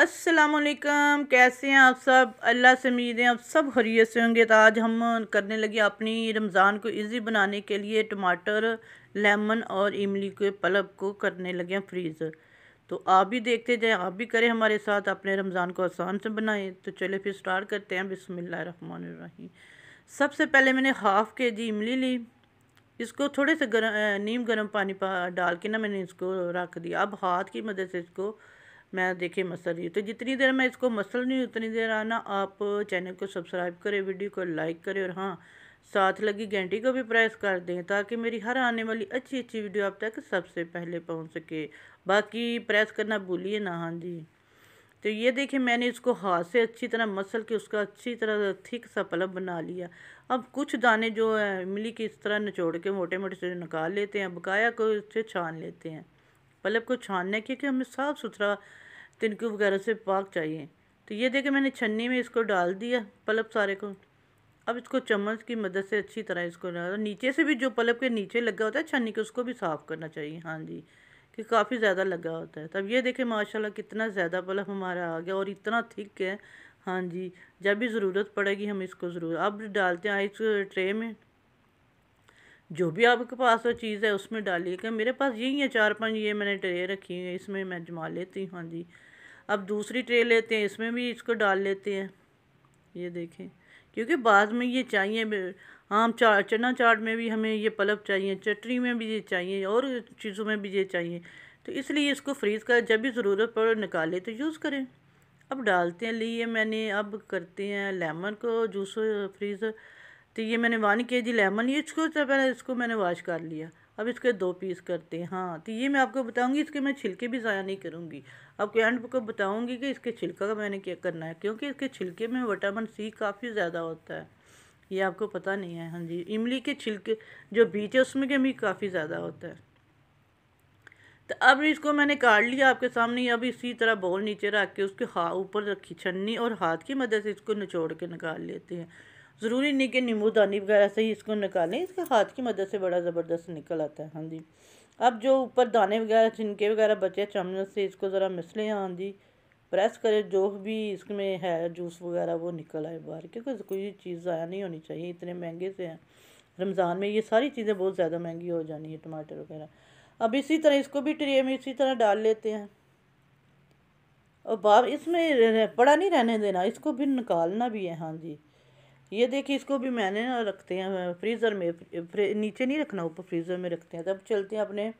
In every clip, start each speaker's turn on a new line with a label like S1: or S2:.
S1: असलकम कैसे हैं आप सब अल्लाह से उम्मीद है आप सब खरीत से होंगे तो आज हम करने लगे अपनी रमज़ान को इजी बनाने के लिए टमाटर लेमन और इमली के पलब को करने लगे हैं फ्रीज़ तो आप भी देखते जाएं आप भी करें हमारे साथ अपने रमज़ान को आसान से बनाएं तो चले फिर स्टार्ट करते हैं बिसमीम सबसे पहले मैंने हाफ़ के जी इमली ली इसको थोड़े से गर्म नीम गर्म पानी पा, डाल के ना मैंने इसको रख दिया अब हाथ की मदद से इसको मैं देखिए मसल रही हूँ तो जितनी देर मैं इसको मसल नहीं उतनी देर आना आप चैनल को सब्सक्राइब करें वीडियो को लाइक करें और हाँ साथ लगी घंटी को भी प्रेस कर दें ताकि मेरी हर आने वाली अच्छी अच्छी वीडियो आप तक सबसे पहले पहुँच सके बाकी प्रेस करना भूलिए ना हाँ जी तो ये देखिए मैंने इसको हाथ से अच्छी तरह मसल के उसका अच्छी तरह थिक सा पलब बना लिया अब कुछ दाने जो है इमली की इस तरह निचोड़ के मोटे मोटे से निकाल लेते हैं बकाया को इससे छान लेते हैं पलब मतलब को छानना है क्योंकि हमें साफ़ सुथरा तिनकू वगैरह से पाक चाहिए तो ये देखें मैंने छन्नी में इसको डाल दिया पलब सारे को अब इसको चम्मच की मदद से अच्छी तरह इसको नीचे से भी जो पलब के नीचे लगा होता है छन्नी के उसको भी साफ़ करना चाहिए हाँ जी कि काफ़ी ज़्यादा लगा होता है तब ये देखें माशाल्लाह कितना ज़्यादा पलब हमारा आ गया और इतना थिक है हाँ जी जब भी ज़रूरत पड़ेगी हम इसको ज़रूर अब डालते हैं इस ट्रे में जो भी आपके पास वो चीज़ है उसमें डालिएगा मेरे पास यही है चार पांच ये मैंने ट्रे रखी है इसमें मैं जमा लेती हूँ हाँ जी अब दूसरी ट्रे लेते हैं इसमें भी इसको डाल लेते हैं ये देखें क्योंकि बाद में ये चाहिए आम चा चना चाट में भी हमें ये पलब चाहिए चटनी में भी ये चाहिए और चीज़ों में भी ये चाहिए तो इसलिए इसको फ्रीज़ का जब भी ज़रूरत पड़े निकाले तो यूज़ करें अब डालते हैं लिए मैंने अब करते हैं लेमन को जूस फ्रीज़ तो ये मैंने वन के जी लेमन यूज करता पहले इसको मैंने वॉश कर लिया अब इसके दो पीस करते हैं हाँ तो ये मैं आपको बताऊंगी इसके मैं छिलके भी ज़ाया नहीं करूंगी आपको एंड को बताऊंगी कि इसके छिलका का मैंने क्या करना है क्योंकि इसके छिलके में विटामिन सी काफ़ी ज़्यादा होता है ये आपको पता नहीं है हाँ जी इमली के छिलके जो बीज है उसमें के भी काफ़ी ज़्यादा होता है तो अब इसको मैंने काट लिया आपके सामने अब इसी तरह बॉल नीचे रख के उसके ऊपर रखी छन्नी और हाथ की मदद से इसको निचोड़ के निकाल लेते हैं ज़रूरी नहीं कि नींबू दानी वगैरह से ही इसको निकालें इसके हाथ की मदद से बड़ा ज़बरदस्त निकल आता है हाँ जी अब जो ऊपर दाने वगैरह छिनके वगैरह बचे चमच से इसको ज़रा मिसलें हाँ जी प्रेस करें जो भी इसमें है जूस वगैरह वो निकल आए बाहर क्योंकि कोई चीज़ ज़ाया नहीं होनी चाहिए इतने महंगे से हैं रमज़ान में ये सारी चीज़ें बहुत ज़्यादा महंगी हो जानी है टमाटर वगैरह अब इसी तरह इसको भी ट्रे में इसी तरह डाल लेते हैं और बाप इसमें पड़ा नहीं रहने देना इसको भी निकालना भी है हाँ जी ये देखिए इसको भी मैंने ना रखते हैं फ्रीज़र में नीचे नहीं रखना ऊपर फ्रीज़र में रखते हैं तब चलते हैं अपने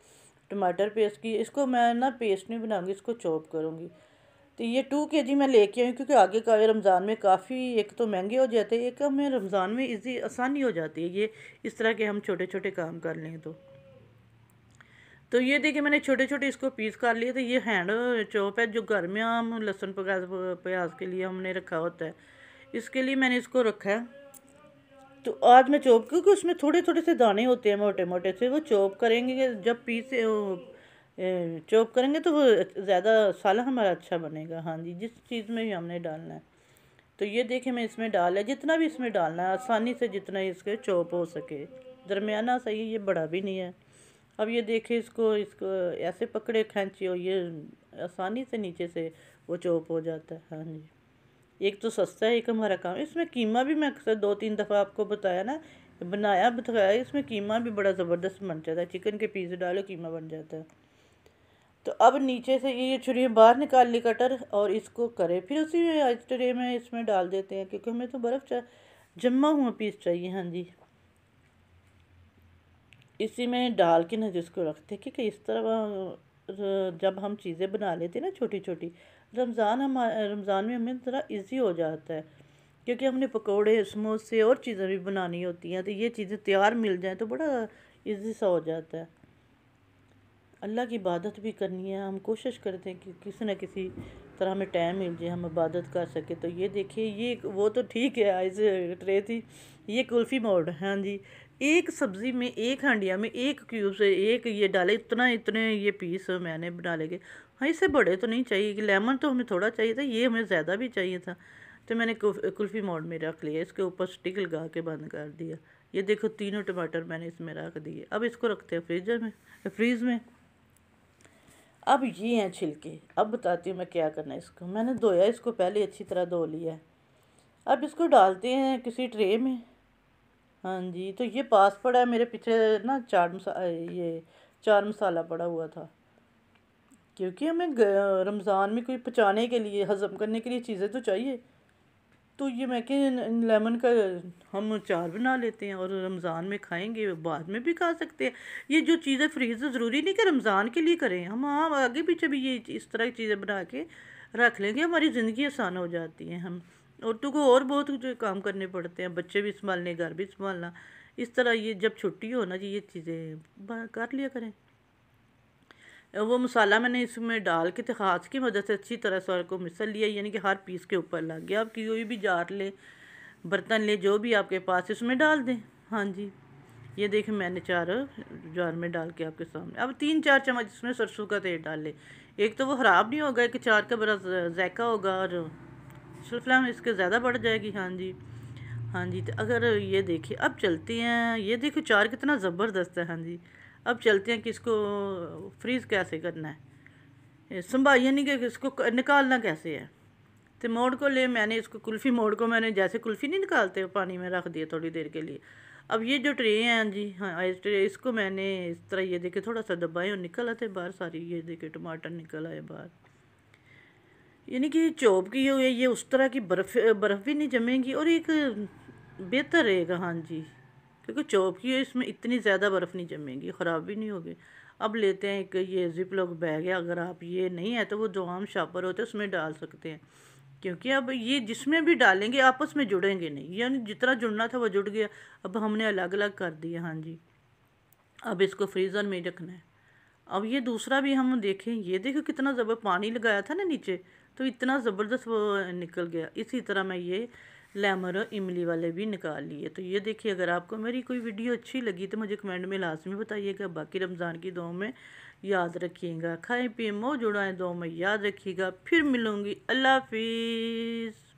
S1: टमाटर पेस्ट की इसको मैं ना पेस्ट नहीं बनाऊँगी इसको चॉप करूँगी तो ये टू के जी मैं लेके आई क्योंकि आगे का रमज़ान में काफ़ी एक तो महंगे हो जाते हैं एक हमें रमज़ान में इजी आसानी हो जाती है ये इस तरह के हम छोटे छोटे काम कर लें तो तो ये देखिए मैंने छोटे छोटे इसको पीस कर लिए तो ये हैंड चॉप है जो घर में हम लहसुन प्याज के लिए हमने रखा होता है इसके लिए मैंने इसको रखा है तो आज मैं चॉप क्योंकि उसमें थोड़े थोड़े से दाने होते हैं मोटे मोटे से वो चॉप करेंगे जब पीसे चॉप करेंगे तो वो ज़्यादा साल हमारा अच्छा बनेगा हाँ जी जिस चीज़ में भी हमने डालना है तो ये देखे मैं इसमें डाल है जितना भी इसमें डालना है आसानी से जितना इसके चॉप हो सके दरमियाना सही ये बड़ा भी नहीं है अब ये देखे इसको इसको ऐसे पकड़े खींची और ये आसानी से नीचे से वो चॉप हो जाता है हाँ जी एक तो सस्ता है एक हमारा काम इसमें कीमा भी मैं अक्सर दो तीन दफ़ा आपको बताया ना बनाया बताया इसमें कीमा भी बड़ा ज़बरदस्त बन जाता है चिकन के पीस डालो कीमा बन जाता है तो अब नीचे से ये छुरी बाहर निकाल ली कटर और इसको करें फिर उसी आइस ट्रे में इसमें डाल देते हैं क्योंकि हमें तो बर्फ़ जमा हुआ पीस चाहिए हाँ जी इसी में डाल के ना जिसको रखते हैं क्योंकि इस तरह जब हम चीज़ें बना लेते हैं ना छोटी छोटी रमज़ान हम रमज़ान में हमें थोड़ा इजी हो जाता है क्योंकि हमने पकोड़े समोसे और चीज़ें भी बनानी होती हैं तो ये चीज़ें तैयार मिल जाएँ तो बड़ा इजी सा हो जाता है अल्लाह की इबादत भी करनी है हम कोशिश करते हैं कि किसी न किसी तरह हमें टाइम मिल जाए हम इबादत कर सके तो ये देखिए ये वो तो ठीक है आज ट्रे थी ये कुल्फ़ी मोड हाँ जी एक सब्ज़ी में एक हांडिया में एक क्यूब से एक ये डाले इतना इतने ये पीस मैंने बना लेंगे हाँ इससे बड़े तो नहीं चाहिए कि लेमन तो हमें थोड़ा चाहिए था ये हमें ज़्यादा भी चाहिए था तो मैंने कुल्फ़ी मोड में रख लिया इसके ऊपर स्टिक लगा के बंद कर दिया ये देखो तीनों टमाटर मैंने इसमें रख दिए अब इसको रखते हैं फ्रीजर में फ्रीज़ में अब ये हैं छिलके अब बताती हूँ मैं क्या करना है इसको मैंने धोया इसको पहले अच्छी तरह धो लिया है अब इसको डालते हैं किसी ट्रे में हाँ जी तो ये पास पड़ा है मेरे पीछे ना चार मसा ये चार मसाला पड़ा हुआ था क्योंकि हमें रमज़ान में कोई पचाने के लिए हज़म करने के लिए चीज़ें तो चाहिए तो ये मैं कि लेमन का हम अचार बना लेते हैं और रमज़ान में खाएंगे बाद में भी खा सकते हैं ये जो चीज़ें फ्रीज ज़रूरी नहीं कि रमज़ान के लिए करें हम हाँ आगे पीछे भी ये इस तरह की चीज़ें बना के रख लेंगे हमारी ज़िंदगी आसान हो जाती है हम औरतों को और बहुत कुछ काम करने पड़ते हैं बच्चे भी संभालने घर भी संभालना इस तरह ये जब छुट्टी हो ना जी ये चीज़ें कर लिया करें वो मसाला मैंने इसमें डाल के तो हाथ की मदद से अच्छी तरह से को मिसल लिया यानी कि हर पीस के ऊपर लग गया आप कोई भी जार ले बर्तन ले जो भी आपके पास उसमें डाल दें हाँ जी ये देखें मैंने चार जार में डाल के आपके सामने अब तीन चार चम्मच इसमें सरसों का तेल डाल लें एक तो वो ख़राब नहीं होगा कि चार का बड़ा जायका होगा और शलफ्लाम इसके ज़्यादा बढ़ जाएगी हाँ जी हाँ जी तो अगर ये देखिए अब चलते हैं ये देखो चार कितना ज़बरदस्त है हाँ जी अब चलते हैं कि इसको फ्रीज़ कैसे करना है संभालिए नहीं कि इसको निकालना कैसे है तो मोड़ को ले मैंने इसको कुल्फ़ी मोड़ को मैंने जैसे कुल्फ़ी नहीं निकालते पानी में रख दिया थोड़ी देर के लिए अब ये जो ट्रे हैं हाँ जी हाँ इस ट्रे इसको मैंने इस तरह ये देखे थोड़ा सा दबाए और निकल आते बाहर सारी ये देखे टमाटर निकल आए बाहर यानी कि चौप की हुई ये उस तरह की बर्फ़ बर्फ़ भी नहीं जमेगी और एक बेहतर रहेगा हाँ जी क्योंकि चौकी है इसमें इतनी ज़्यादा बर्फ़ नहीं जमेगी ख़राब भी नहीं होगी अब लेते हैं एक ये जिप लॉक बैग है अगर आप ये नहीं है तो वो जो आम शापर होते हैं उसमें डाल सकते हैं क्योंकि अब ये जिसमें भी डालेंगे आपस में जुड़ेंगे नहीं यानी जितना जुड़ना था वो जुड़ गया अब हमने अलग अलग कर दिया हाँ जी अब इसको फ्रीज़र में रखना है अब ये दूसरा भी हम देखें ये देखो कितना ज़बर पानी लगाया था ना नीचे तो इतना ज़बरदस्त वो निकल गया इसी तरह मैं ये लेमर और इमली वाले भी निकाल लिए तो ये देखिए अगर आपको मेरी कोई वीडियो अच्छी लगी तो मुझे कमेंट में लाजमी बताइएगा बाकी रमज़ान की दो में याद रखिएगा खाएँ पिए मो जुड़ाएँ दो में याद रखिएगा फिर मिलूँगी अल्लाह हाफिज़